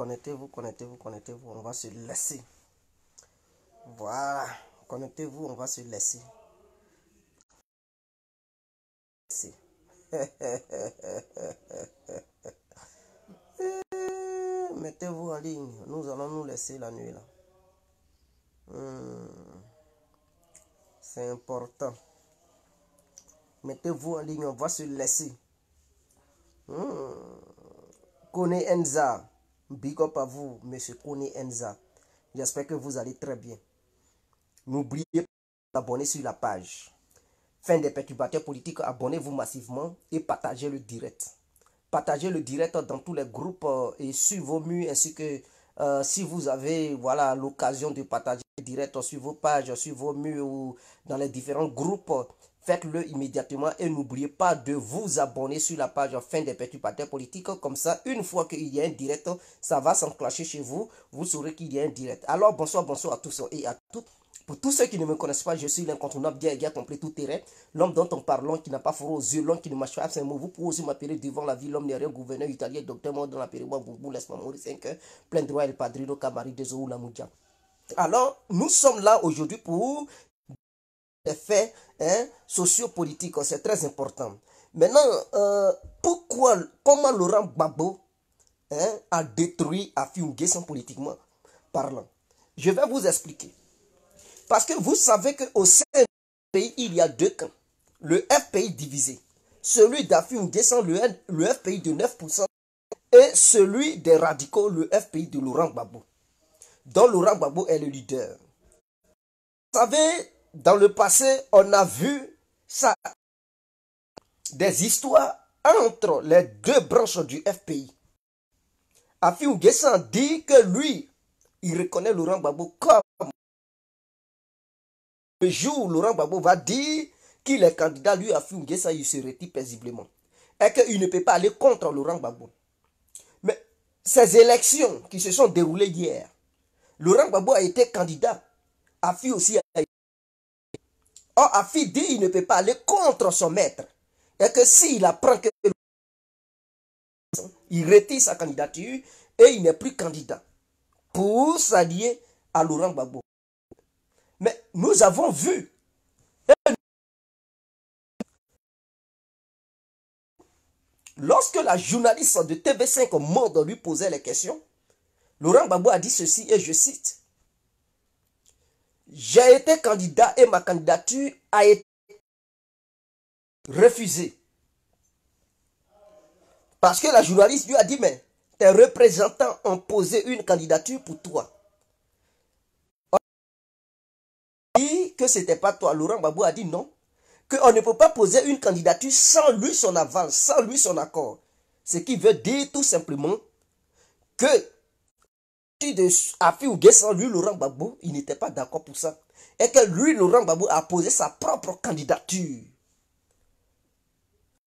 Connectez-vous, connectez-vous, connectez-vous. On va se laisser. Voilà. Connectez-vous, on va se laisser. Mettez-vous en ligne. Nous allons nous laisser la nuit là. Hmm. C'est important. Mettez-vous en ligne, on va se laisser. Hmm. Enza. Big up à vous, Monsieur Kone Enza. J'espère que vous allez très bien. N'oubliez pas d'abonner sur la page. Fin des perturbateurs politiques, abonnez-vous massivement et partagez le direct. Partagez le direct dans tous les groupes euh, et sur vos murs ainsi que euh, si vous avez voilà l'occasion de partager direct sur vos pages, sur vos murs ou dans les différents groupes, faites-le immédiatement et n'oubliez pas de vous abonner sur la page fin des perturbateurs politiques. Comme ça, une fois qu'il y a un direct, ça va s'enclencher chez vous. Vous saurez qu'il y a un direct. Alors, bonsoir, bonsoir à tous et à toutes. Pour tous ceux qui ne me connaissent pas, je suis l'incontournable Dieu qui a tout terrain. L'homme dont on parle, l'homme qui n'a pas froid aux yeux, l'homme qui ne marche pas un mot. Vous pouvez aussi m'appeler devant la ville, l'homme n'est rien, gouverneur italien, docteur moi, dans la période, vous, laisse-moi mourir 5 heures, plein droit, le Padrino, Camari, la Lamoudia. Alors, nous sommes là aujourd'hui pour des faits hein, sociopolitiques, oh, c'est très important. Maintenant, euh, pourquoi, comment Laurent Gbagbo hein, a détruit Afiungé sans politiquement parlant Je vais vous expliquer. Parce que vous savez qu'au sein du pays, il y a deux camps. Le FPI divisé. Celui d'Afi descend le, FPI de 9% et celui des radicaux, le FPI de Laurent Gbagbo, dont Laurent Gbagbo est le leader. Vous savez, dans le passé, on a vu ça, des histoires entre les deux branches du FPI. Afi Nguessan dit que lui, il reconnaît Laurent Gbagbo comme le jour où Laurent Gbagbo va dire qu'il est candidat, lui, à ça il se retire paisiblement. Et qu'il ne peut pas aller contre Laurent Gbagbo. Mais ces élections qui se sont déroulées hier, Laurent Gbagbo a été candidat. Afi aussi a été. Or, Afi dit qu'il ne peut pas aller contre son maître. Et que s'il apprend que il retire sa candidature et il n'est plus candidat pour s'allier à Laurent Gbagbo. Mais nous avons vu. lorsque la journaliste de TV5 Monde lui posait les questions, Laurent Babou a dit ceci et je cite. J'ai été candidat et ma candidature a été refusée. Parce que la journaliste lui a dit, mais tes représentants ont posé une candidature pour toi. c'était pas toi Laurent Babou a dit non. Qu'on ne peut pas poser une candidature sans lui son avance, sans lui son accord. Ce qui veut dire tout simplement que Afi ou sans lui Laurent Babou, il n'était pas d'accord pour ça. Et que lui, Laurent Babou a posé sa propre candidature.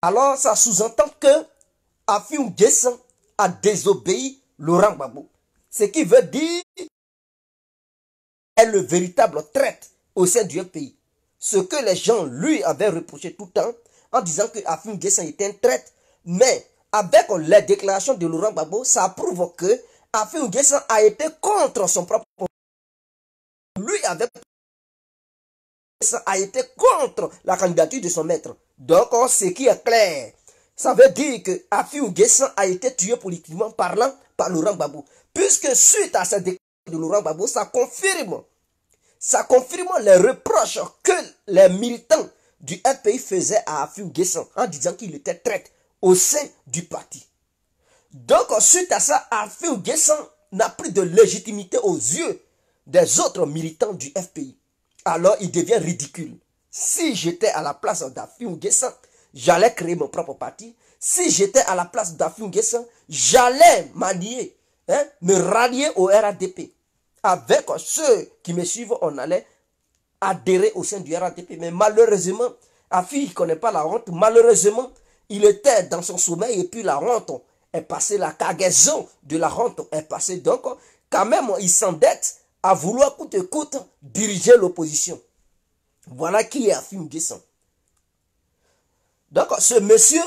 Alors, ça sous-entend que Afi ou a désobéi Laurent Babou. Ce qui veut dire est le véritable traître au sein du FPI. Ce que les gens lui avaient reproché tout le temps en disant que Afim Gessan était un traître. Mais avec les déclarations de Laurent Gbagbo, ça prouve que Afim Gessan a été contre son propre. Lui avait a été contre la candidature de son maître. Donc, ce qui est clair, ça veut dire que Afiou Gessan a été tué politiquement parlant par Laurent Babou. Puisque suite à cette déclaration de Laurent Gbagbo, ça confirme ça confirme les reproches que les militants du FPI faisaient à Afim Gesson en disant qu'il était traître au sein du parti. Donc, suite à ça, Afim Gesson n'a plus de légitimité aux yeux des autres militants du FPI. Alors, il devient ridicule. Si j'étais à la place d'Afim Gesson, j'allais créer mon propre parti. Si j'étais à la place d'Afim Gesson, j'allais m'allier, hein, me rallier au RADP avec ceux qui me suivent, on allait adhérer au sein du RATP. Mais malheureusement, Afi ne connaît pas la rente. Malheureusement, il était dans son sommeil et puis la rente est passée, la cargaison de la rente est passée. Donc, quand même, il s'endette à vouloir coûte coûte diriger l'opposition. Voilà qui est Afi Nguessan. Donc, ce monsieur,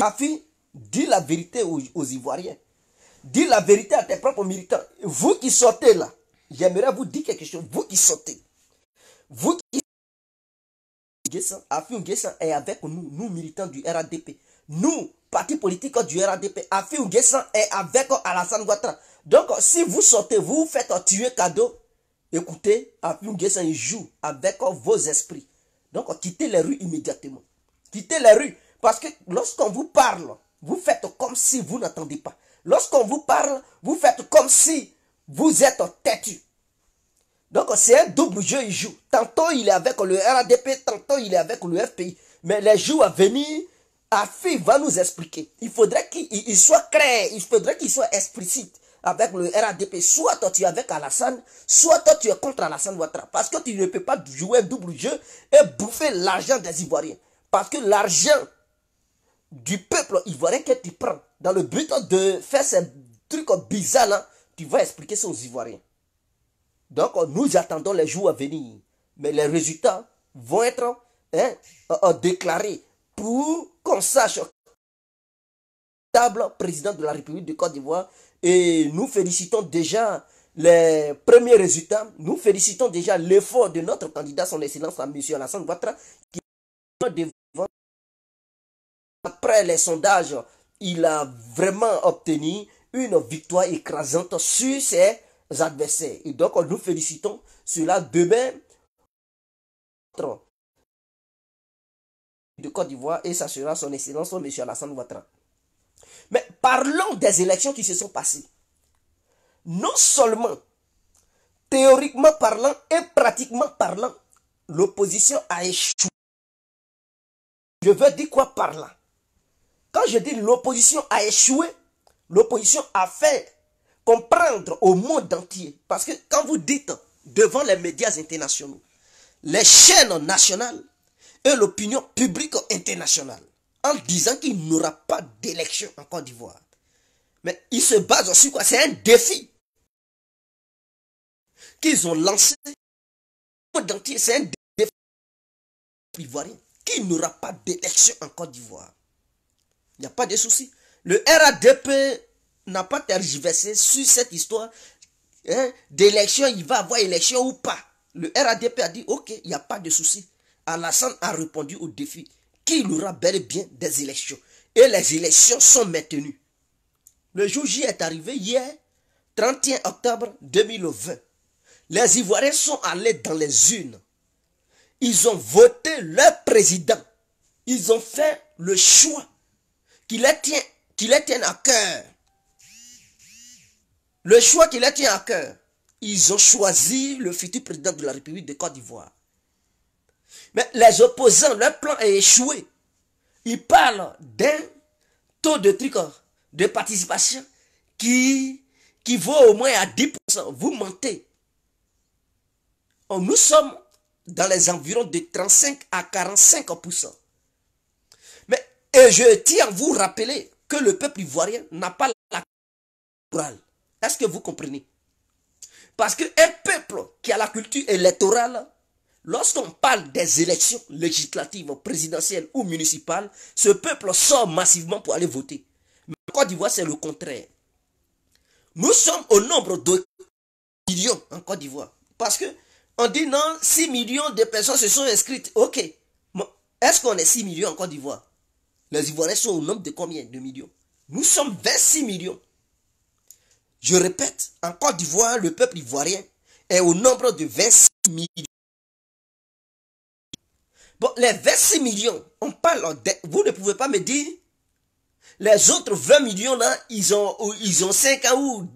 Afi Dis la vérité aux, Ivoiriens. Dis la vérité à tes propres militants. Vous qui sortez là, j'aimerais vous dire quelque chose. Vous qui sortez. Vous qui Afi Nguessan est avec nous, nous militants du RADP. Nous, parti politique du RADP, Afi Nguessan est avec Alassane Ouattara. Donc, si vous sortez, vous faites tuer cadeau, écoutez, Afi joue avec vos esprits. Donc, quittez les rues immédiatement. Quittez les rues. Parce que lorsqu'on vous parle, vous faites comme si vous n'attendez pas. Lorsqu'on vous parle, vous faites comme si vous êtes têtu. Donc c'est un double jeu, il joue. Tantôt il est avec le RADP, tantôt il est avec le FPI. Mais les jours à venir, Afi va nous expliquer. Il faudrait qu'il soit clair, il faudrait qu'il soit explicite avec le RADP. Soit toi tu es avec Alassane, soit toi tu es contre Alassane Ouattara. Parce que tu ne peux pas jouer un double jeu et bouffer l'argent des Ivoiriens. Parce que l'argent du peuple ivoirien que tu prends dans le but de faire ces trucs bizarres tu vas expliquer ça aux Ivoiriens. Donc nous attendons les jours à venir. Mais les résultats vont être hein, euh, euh, déclarés pour qu'on sache table président de la République de Côte d'Ivoire. Et nous félicitons déjà les premiers résultats. Nous félicitons déjà l'effort de notre candidat, son excellence, à M. Alassane Ouattara, qui est devant après les sondages, il a vraiment obtenu une victoire écrasante sur ses adversaires. Et donc, nous félicitons cela demain de Côte d'Ivoire et ça sera son excellence M. Alassane Ouattara. Mais parlons des élections qui se sont passées. Non seulement théoriquement parlant et pratiquement parlant, l'opposition a échoué. Je veux dire quoi par là quand je dis l'opposition a échoué, l'opposition a fait comprendre au monde entier. Parce que quand vous dites devant les médias internationaux, les chaînes nationales et l'opinion publique internationale, en disant qu'il n'y aura pas d'élection en Côte d'Ivoire. Mais ils se basent sur quoi C'est un défi qu'ils ont lancé au monde entier. C'est un défi ivoirien qu'il n'y aura pas d'élection en Côte d'Ivoire. Il n'y a pas de souci. Le RADP n'a pas tergiversé sur cette histoire hein, d'élection. Il va avoir élection ou pas. Le RADP a dit, ok, il n'y a pas de souci. Alassane a répondu au défi qu'il aura bel et bien des élections. Et les élections sont maintenues. Le jour J est arrivé hier, 31 octobre 2020. Les Ivoiriens sont allés dans les urnes. Ils ont voté leur président. Ils ont fait le choix qui les tient, qu'il les tiennent à cœur. Le choix qui les tient à cœur. Ils ont choisi le futur président de la République de Côte d'Ivoire. Mais les opposants, leur plan est échoué. Ils parlent d'un taux de tricot, de participation qui, qui vaut au moins à 10%. Vous mentez. Oh, nous sommes dans les environs de 35 à 45%. Et je tiens à vous rappeler que le peuple ivoirien n'a pas la culture électorale. Est-ce que vous comprenez Parce qu'un peuple qui a la culture électorale, lorsqu'on parle des élections législatives, présidentielles ou municipales, ce peuple sort massivement pour aller voter. Mais en Côte d'Ivoire, c'est le contraire. Nous sommes au nombre de millions en Côte d'Ivoire. Parce que on dit non, 6 millions de personnes se sont inscrites. Ok. Est-ce qu'on est 6 millions en Côte d'Ivoire les Ivoiriens sont au nombre de combien De millions. Nous sommes 26 millions. Je répète, en Côte d'Ivoire, le peuple ivoirien est au nombre de 26 millions. Bon, les 26 millions, on parle vous ne pouvez pas me dire les autres 20 millions là, ils ont ils ont 5 ans ou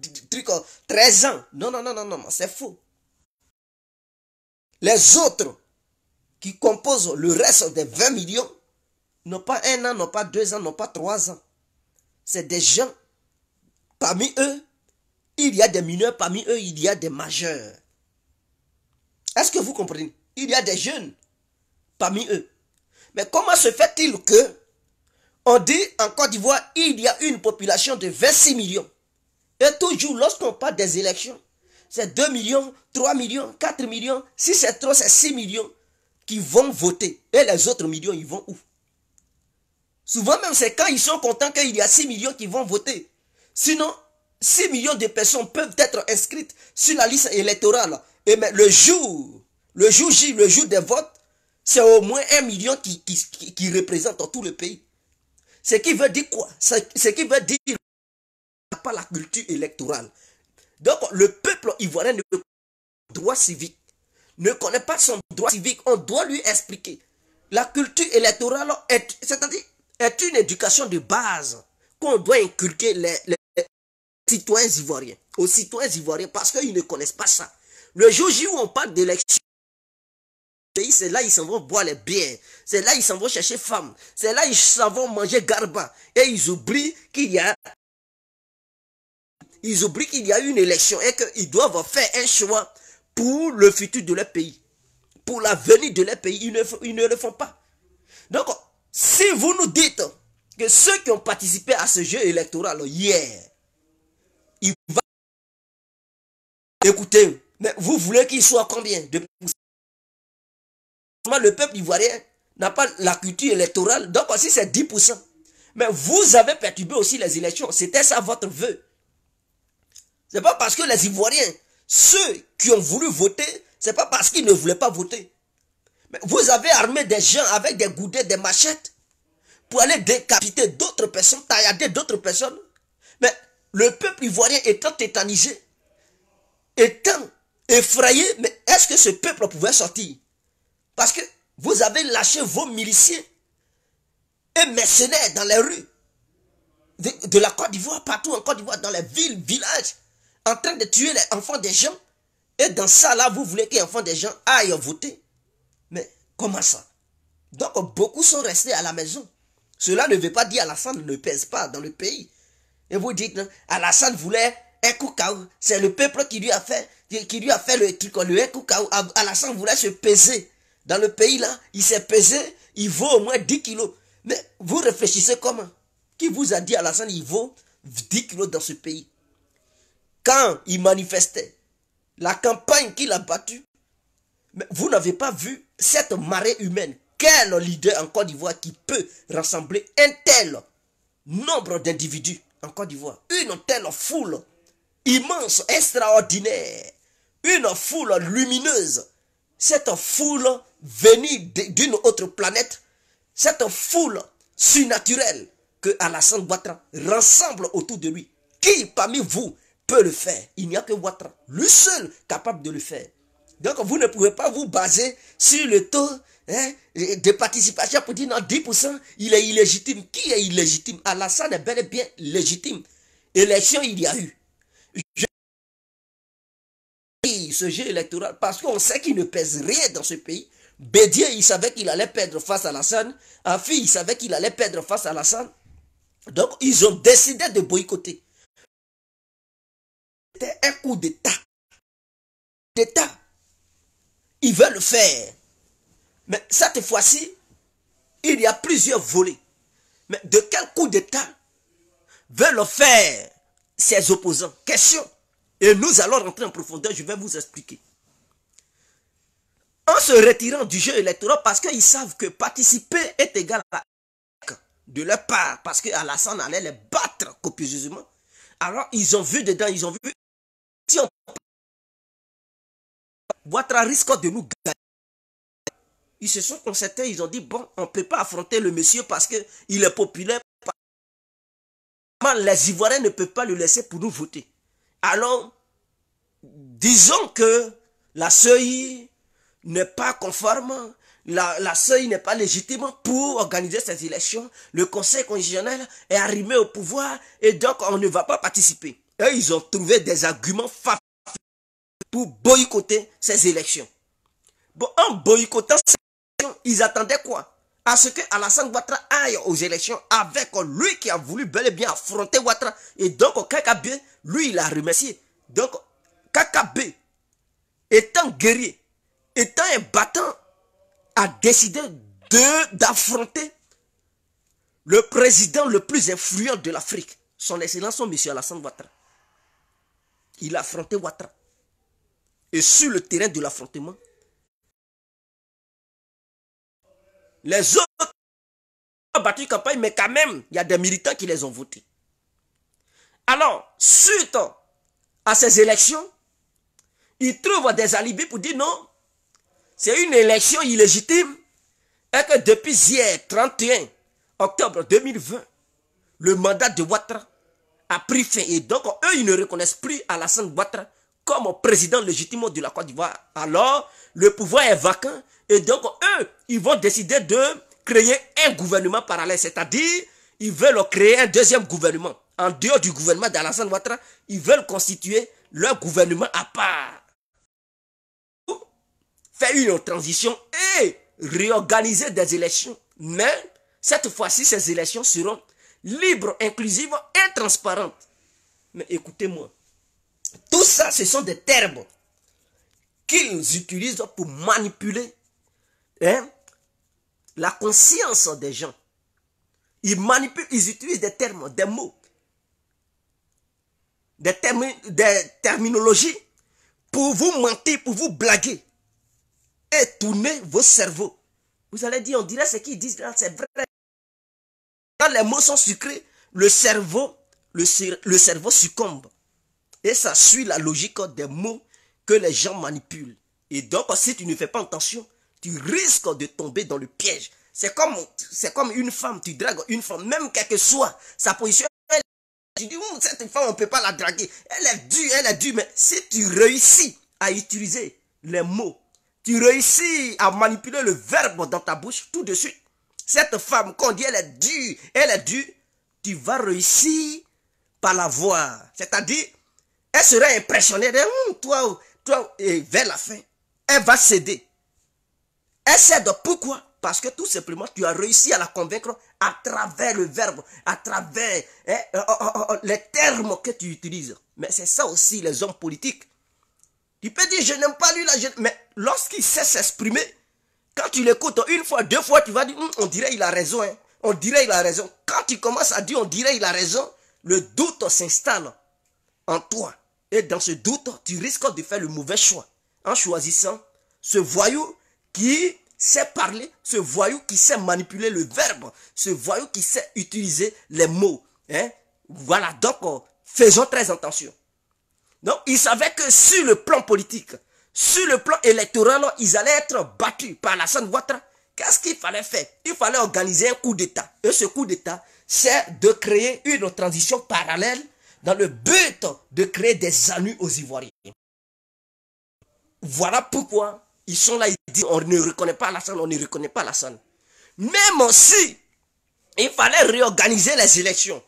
13 ans. Non non non non non, c'est faux. Les autres qui composent le reste des 20 millions n'ont pas un an, n'ont pas deux ans, non pas trois ans. C'est des gens. Parmi eux, il y a des mineurs, parmi eux, il y a des majeurs. Est-ce que vous comprenez Il y a des jeunes parmi eux. Mais comment se fait-il que on dit en Côte d'Ivoire, il y a une population de 26 millions. Et toujours, lorsqu'on parle des élections, c'est 2 millions, 3 millions, 4 millions, si c'est trop, c'est 6 millions qui vont voter. Et les autres millions, ils vont où Souvent même, c'est quand ils sont contents qu'il y a 6 millions qui vont voter. Sinon, 6 millions de personnes peuvent être inscrites sur la liste électorale. Et mais le jour, le jour J, le jour des votes, c'est au moins 1 million qui, qui, représente tout le pays. Ce qui veut dire quoi Ce qui veut dire qu'il pas la culture électorale. Donc, le peuple ivoirien ne connaît pas son droit civique. Ne connaît pas son droit civique. On doit lui expliquer. La culture électorale, est, c'est-à-dire, est une éducation de base qu'on doit inculquer les, citoyens ivoiriens, aux citoyens ivoiriens, parce qu'ils ne connaissent pas ça. Le jour où on parle d'élection, c'est là ils s'en vont boire les bières, c'est là ils s'en vont chercher femmes, c'est là ils s'en vont manger garba, et ils oublient qu'il y a ils oublient qu'il y a une élection et qu'ils doivent faire un choix pour le futur de leur pays, pour l'avenir de leur pays. Ils ne, ils ne le font pas. Donc, si vous nous dites que ceux qui ont participé à ce jeu électoral hier, il Écoutez, mais vous voulez qu'il soit combien de... Le peuple ivoirien n'a pas la culture électorale, donc aussi c'est 10%. Mais vous avez perturbé aussi les élections, c'était ça votre vœu. C'est pas parce que les Ivoiriens, ceux qui ont voulu voter, c'est pas parce qu'ils ne voulaient pas voter. Vous avez armé des gens avec des goudets, des machettes pour aller décapiter d'autres personnes, taillader d'autres personnes. Mais le peuple ivoirien étant tétanisé, étant effrayé, mais est-ce que ce peuple pouvait sortir Parce que vous avez lâché vos miliciens et mercenaires dans les rues de, de la Côte d'Ivoire, partout en Côte d'Ivoire, dans les villes, villages, en train de tuer les enfants des gens. Et dans ça, là, vous voulez que les enfants des gens aillent voter Comment ça Donc beaucoup sont restés à la maison. Cela ne veut pas dire Alassane ne pèse pas dans le pays. Et vous dites, Alassane voulait un coup C'est le peuple qui lui a fait, qui lui a fait le Alassane voulait se peser. Dans le pays là, il s'est pesé, il vaut au moins 10 kilos. Mais vous réfléchissez comment Qui vous a dit Alassane, il vaut 10 kilos dans ce pays Quand il manifestait, la campagne qu'il a battue, vous n'avez pas vu cette marée humaine, quel leader en Côte d'Ivoire qui peut rassembler un tel nombre d'individus en Côte d'Ivoire, une telle foule immense, extraordinaire, une foule lumineuse, cette foule venue d'une autre planète, cette foule surnaturelle que Alassane Ouattara rassemble autour de lui. Qui parmi vous peut le faire Il n'y a que Ouattara, lui seul capable de le faire. Donc, vous ne pouvez pas vous baser sur le taux hein, de participation pour dire non, 10%, il est illégitime. Qui est illégitime Alassane est bel et bien légitime. Élection, il y a eu. Ce jeu électoral, parce qu'on sait qu'il ne pèse rien dans ce pays. Bédier, il savait qu'il allait perdre face à Alassane. Afi, il savait qu'il allait perdre face à Alassane. Donc, ils ont décidé de boycotter. C'était un coup d'État. D'État ils veulent faire. Mais cette fois-ci, il y a plusieurs volets. Mais de quel coup d'État veulent faire ses opposants Question. Et nous allons rentrer en profondeur, je vais vous expliquer. En se retirant du jeu électoral, parce qu'ils savent que participer est égal à de leur part, parce que Alassane allait les battre copieusement. Alors, ils ont vu dedans, ils ont vu Boitra risque de nous gagner. Ils se sont concertés, ils ont dit, bon, on ne peut pas affronter le monsieur parce qu'il est populaire. Les Ivoiriens ne peuvent pas le laisser pour nous voter. Alors, disons que la CEI n'est pas conforme, la, la CEI n'est pas légitime pour organiser ces élections. Le conseil constitutionnel est arrivé au pouvoir et donc on ne va pas participer. Et ils ont trouvé des arguments fabuleux pour boycotter ces élections. Bon, en boycottant ces élections, ils attendaient quoi À ce que Alassane Ouattara aille aux élections avec lui qui a voulu bel et bien affronter Ouattara. Et donc, KKB, lui, il a remercié. Donc, KKB, étant guerrier, étant un battant, a décidé d'affronter le président le plus influent de l'Afrique, son excellence, son monsieur Alassane Ouattara. Il a affronté Ouattara. Et sur le terrain de l'affrontement, les autres ont battu campagne, mais quand même, il y a des militants qui les ont votés. Alors, suite à ces élections, ils trouvent des alibis pour dire non, c'est une élection illégitime et que depuis hier, 31 octobre 2020, le mandat de Ouattara a pris fin. Et donc, eux, ils ne reconnaissent plus Alassane Ouattara comme président légitime de la Côte d'Ivoire, alors le pouvoir est vacant et donc eux, ils vont décider de créer un gouvernement parallèle, c'est-à-dire ils veulent créer un deuxième gouvernement. En dehors du gouvernement d'Alassane Ouattara, ils veulent constituer leur gouvernement à part. Faire une transition et réorganiser des élections. Mais cette fois-ci, ces élections seront libres, inclusives et transparentes. Mais écoutez-moi, tout ça, ce sont des termes qu'ils utilisent pour manipuler hein, la conscience des gens. Ils manipulent, ils utilisent des termes, des mots, des, des terminologies pour vous mentir, pour vous blaguer et tourner vos cerveaux. Vous allez dire, on dirait ce qu'ils disent là, c'est vrai. Quand les mots sont sucrés, le cerveau, le cerveau succombe. Et ça suit la logique des mots que les gens manipulent. Et donc, si tu ne fais pas attention, tu risques de tomber dans le piège. C'est comme, comme une femme, tu dragues une femme, même quelle que soit sa position. tu dis, cette femme, on ne peut pas la draguer. Elle est dure, elle est dure. Mais si tu réussis à utiliser les mots, tu réussis à manipuler le verbe dans ta bouche tout de suite. Cette femme, on dit, elle est dure, elle est dure, tu vas réussir par la voix. C'est-à-dire, elle sera impressionnée. De, hum, toi, toi, et vers la fin, elle va céder. Elle cède pourquoi Parce que tout simplement, tu as réussi à la convaincre à travers le verbe, à travers hein, euh, euh, euh, les termes que tu utilises. Mais c'est ça aussi les hommes politiques. Tu peux dire, je n'aime pas lui, là, mais lorsqu'il sait s'exprimer, quand tu l'écoutes une fois, deux fois, tu vas dire, hum, on dirait il a raison. Hein. On dirait il a raison. Quand tu commences à dire, on dirait il a raison, le doute s'installe en toi. Et dans ce doute, tu risques de faire le mauvais choix en choisissant ce voyou qui sait parler, ce voyou qui sait manipuler le verbe, ce voyou qui sait utiliser les mots. Hein? Voilà, donc euh, faisons très attention. Donc, ils savaient que sur le plan politique, sur le plan électoral, ils allaient être battus par la Sainte wattra Qu'est-ce qu'il fallait faire Il fallait organiser un coup d'État. Et ce coup d'État, c'est de créer une transition parallèle dans le but de créer des ennuis aux Ivoiriens. Voilà pourquoi ils sont là, ils disent on ne reconnaît pas la salle, on ne reconnaît pas la salle. Même si il fallait réorganiser les élections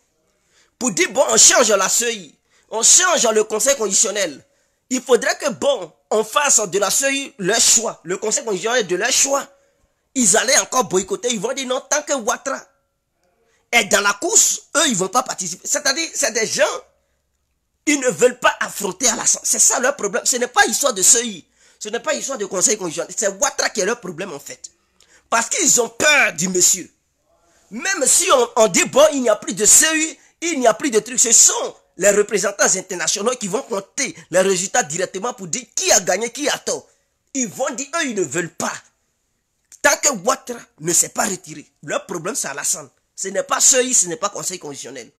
pour dire bon, on change la CEI, on change le conseil conditionnel. Il faudrait que bon, on fasse de la CEI leur choix, le conseil conditionnel de leur choix. Ils allaient encore boycotter, ils vont dire non, tant que Ouattara et dans la course, eux, ils vont pas participer. C'est-à-dire, c'est des gens, ils ne veulent pas affronter à la C'est ça leur problème. Ce n'est pas histoire de CEI. Ce n'est pas histoire de conseil conjoint. C'est Ouattara qui est leur problème, en fait. Parce qu'ils ont peur du monsieur. Même si on, dit, bon, il n'y a plus de CEI, il n'y a plus de trucs. Ce sont les représentants internationaux qui vont compter les résultats directement pour dire qui a gagné, qui a tort. Ils vont dire, eux, ils ne veulent pas. Tant que Ouattara ne s'est pas retiré, leur problème, c'est Alassane. Ce n'est pas CEI, ce n'est pas Conseil constitutionnel.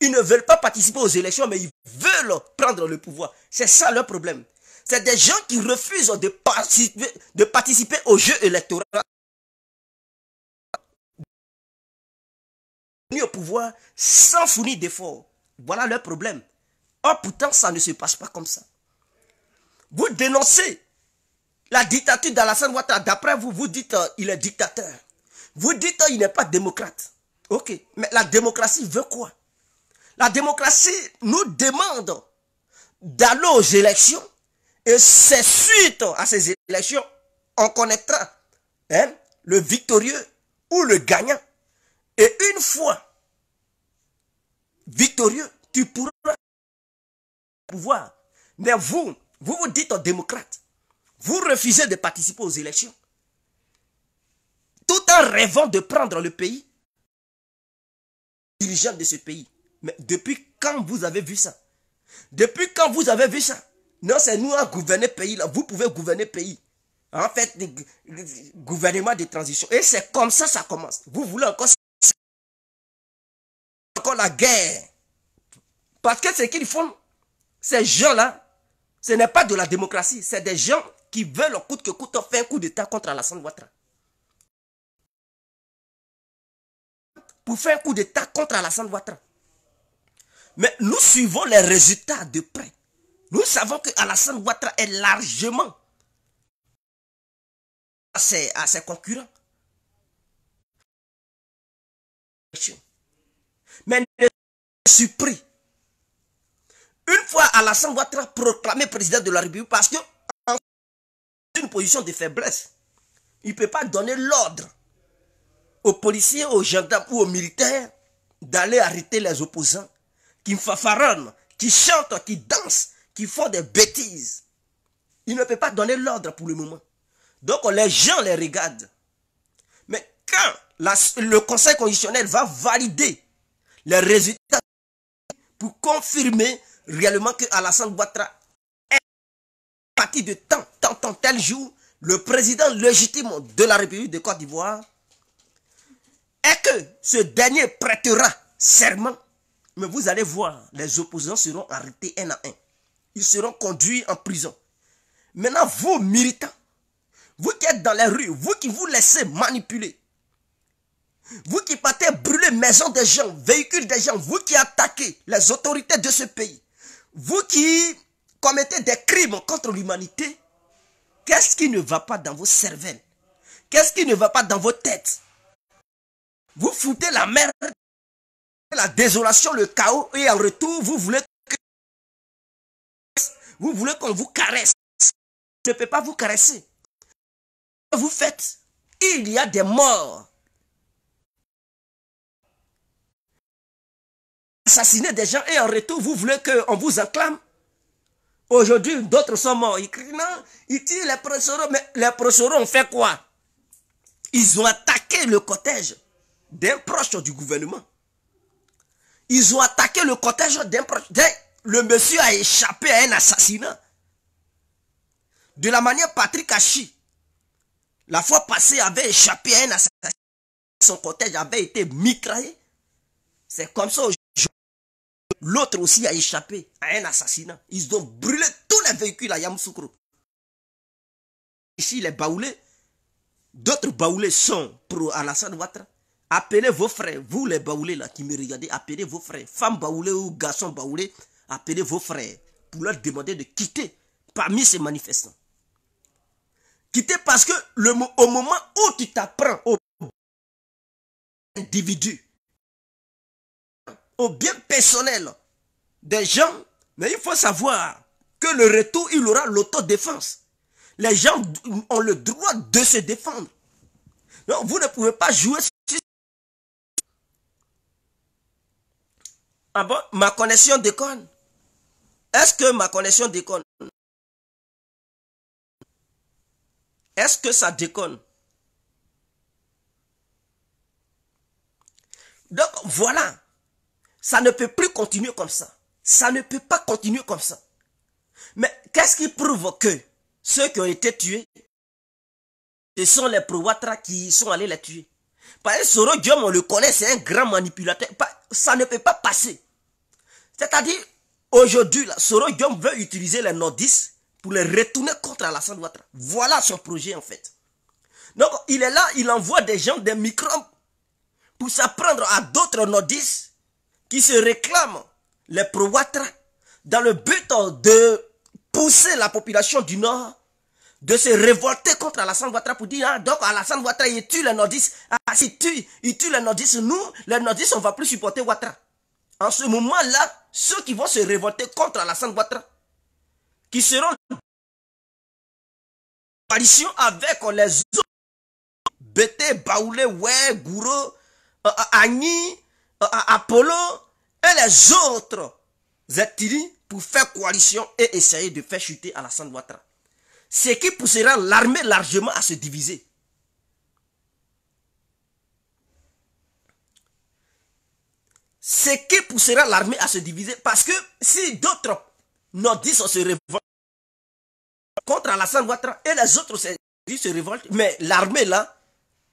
Ils ne veulent pas participer aux élections, mais ils veulent prendre le pouvoir. C'est ça leur problème. C'est des gens qui refusent de participer, de participer au jeu électoral. au pouvoir sans fournir d'efforts. Voilà leur problème. Or, oh, pourtant, ça ne se passe pas comme ça. Vous dénoncez la dictature d'Alassane Ouattara. D'après vous, vous dites euh, il est dictateur. Vous dites, qu'il n'est pas démocrate. Ok, mais la démocratie veut quoi La démocratie nous demande d'aller aux élections et c'est suite à ces élections, on connaîtra hein, le victorieux ou le gagnant. Et une fois victorieux, tu pourras pouvoir. Mais vous, vous vous dites démocrate. vous refusez de participer aux élections tout en rêvant de prendre le pays, dirigeant de ce pays. Mais depuis quand vous avez vu ça Depuis quand vous avez vu ça Non, c'est nous à gouverner pays là. Vous pouvez gouverner pays. En fait, le gouvernement de transition. Et c'est comme ça ça commence. Vous voulez encore, encore la guerre. Parce que ce qu'ils font, ces gens-là, ce n'est pas de la démocratie. C'est des gens qui veulent coûte que coûte faire un coup d'État contre Alassane Ouattara. fait un coup d'État contre Alassane Ouattara. Mais nous suivons les résultats de près. Nous savons que Alassane Ouattara est largement à ses, à ses concurrents. Mais surpris. Une fois Alassane Ouattara proclamé président de la République parce que une position de faiblesse, il ne peut pas donner l'ordre aux policiers, aux gendarmes ou aux militaires d'aller arrêter les opposants qui fafaronnent, qui chantent, qui dansent, qui font des bêtises. Il ne peut pas donner l'ordre pour le moment. Donc les gens les regardent. Mais quand le conseil constitutionnel va valider les résultats pour confirmer réellement que Alassane Ouattara est parti de tant tant, tant, tel jour, le président légitime de la République de Côte d'Ivoire, et que ce dernier prêtera serment, mais vous allez voir, les opposants seront arrêtés un à un. Ils seront conduits en prison. Maintenant, vous, militants, vous qui êtes dans les rues, vous qui vous laissez manipuler, vous qui partez brûler maisons des gens, véhicules des gens, vous qui attaquez les autorités de ce pays, vous qui commettez des crimes contre l'humanité, qu'est-ce qui ne va pas dans vos cervelles Qu'est-ce qui ne va pas dans vos têtes vous foutez la merde, la désolation, le chaos, et en retour, vous voulez que... vous voulez qu'on vous caresse. Je ne peux pas vous caresser. que Vous faites, il y a des morts. Assassiner des gens et en retour, vous voulez qu'on vous acclame. Aujourd'hui, d'autres sont morts. Ils crient, non, ils tirent les professeurs, mais les professeurs ont fait quoi Ils ont attaqué le cottage d'un proche du gouvernement. Ils ont attaqué le cottage d'un proche. Le monsieur a échappé à un assassinat. De la manière Patrick Hachi, la fois passée, avait échappé à un assassinat. Son cottage avait été mitraillé. C'est comme ça aujourd'hui. L'autre aussi a échappé à un assassinat. Ils ont brûlé tous les véhicules à Yamoussoukro. Ici, les baoulés, d'autres baoulés sont pour Alassane Ouattara. Appelez vos frères, vous les baoulés là qui me regardez, appelez vos frères, femmes baoulées ou garçons baoulés, appelez vos frères pour leur demander de quitter parmi ces manifestants. Quitter parce que le, au moment où tu t'apprends au individu, au bien personnel des gens, mais il faut savoir que le retour, il aura l'autodéfense. Les gens ont le droit de se défendre. vous ne pouvez pas jouer Ah bon Ma connexion déconne. Est-ce que ma connexion déconne Est-ce que ça déconne Donc voilà. Ça ne peut plus continuer comme ça. Ça ne peut pas continuer comme ça. Mais qu'est-ce qui prouve que ceux qui ont été tués, ce sont les Provatras qui sont allés les tuer parce que Soro, Diom, on le connaît, c'est un grand manipulateur. Ça ne peut pas passer. C'est-à-dire, aujourd'hui, Soro Diom veut utiliser les nordistes pour les retourner contre Alassane Ouattara. Voilà son projet, en fait. Donc, il est là, il envoie des gens, des microbes, pour s'apprendre à d'autres nordistes qui se réclament les pro-Ouattara dans le but de pousser la population du Nord de se révolter contre Alassane Ouattara pour dire, ah, donc Alassane Ouattara, il tue les nordistes. Ah, si tue, il tue les nordistes, nous, les nordistes, on ne va plus supporter Ouattara. En ce moment-là, ceux qui vont se révolter contre Alassane Ouattara, qui seront en coalition avec les autres, Bété, Baoulé, Ouais, Gouro, euh, euh, Agni, euh, Apollo, et les autres, Zetiri, pour faire coalition et essayer de faire chuter Alassane Ouattara ce qui poussera l'armée largement à se diviser. Ce qui poussera l'armée à se diviser, parce que si d'autres nordistes se révoltent contre Alassane Ouattara et les autres se révoltent, mais l'armée là,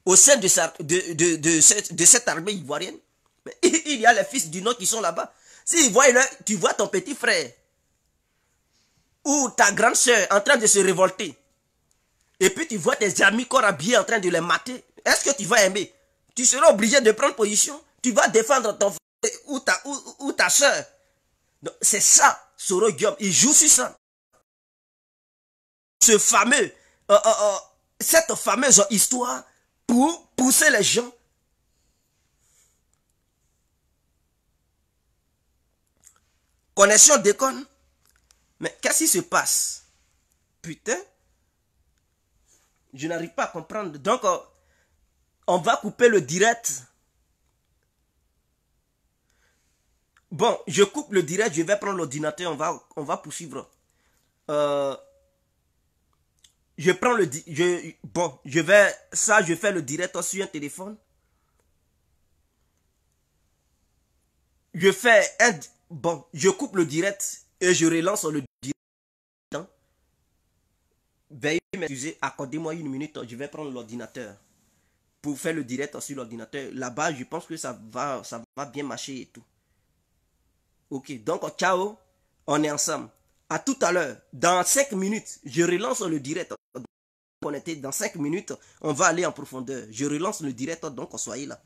au sein de, cette, armée ivoirienne, il y a les fils du Nord qui sont là-bas. Si voient, tu vois ton petit frère ou ta grande soeur en train de se révolter, et puis tu vois tes amis corps en train de les mater, est-ce que tu vas aimer Tu seras obligé de prendre position, tu vas défendre ton frère ou ta, ou, soeur. C'est ça, Soro Guillaume, il joue sur ça. Ce fameux, euh, euh, euh, cette fameuse histoire pour pousser les gens Connexion déconne. Mais qu'est-ce qui se passe Putain, je n'arrive pas à comprendre. Donc, euh, on va couper le direct. Bon, je coupe le direct, je vais prendre l'ordinateur, on va, on va poursuivre. Euh, je prends le... Je, bon, je vais... Ça, je fais le direct sur un téléphone. Je fais un... Bon, je coupe le direct et je relance le direct. Veuillez m'excuser, accordez-moi une minute, je vais prendre l'ordinateur pour faire le direct sur l'ordinateur. Là-bas, je pense que ça va, ça va bien marcher et tout. Ok, donc ciao, on est ensemble. À tout à l'heure, dans 5 minutes, je relance le direct. Dans 5 minutes, on va aller en profondeur. Je relance le direct, donc soyez là.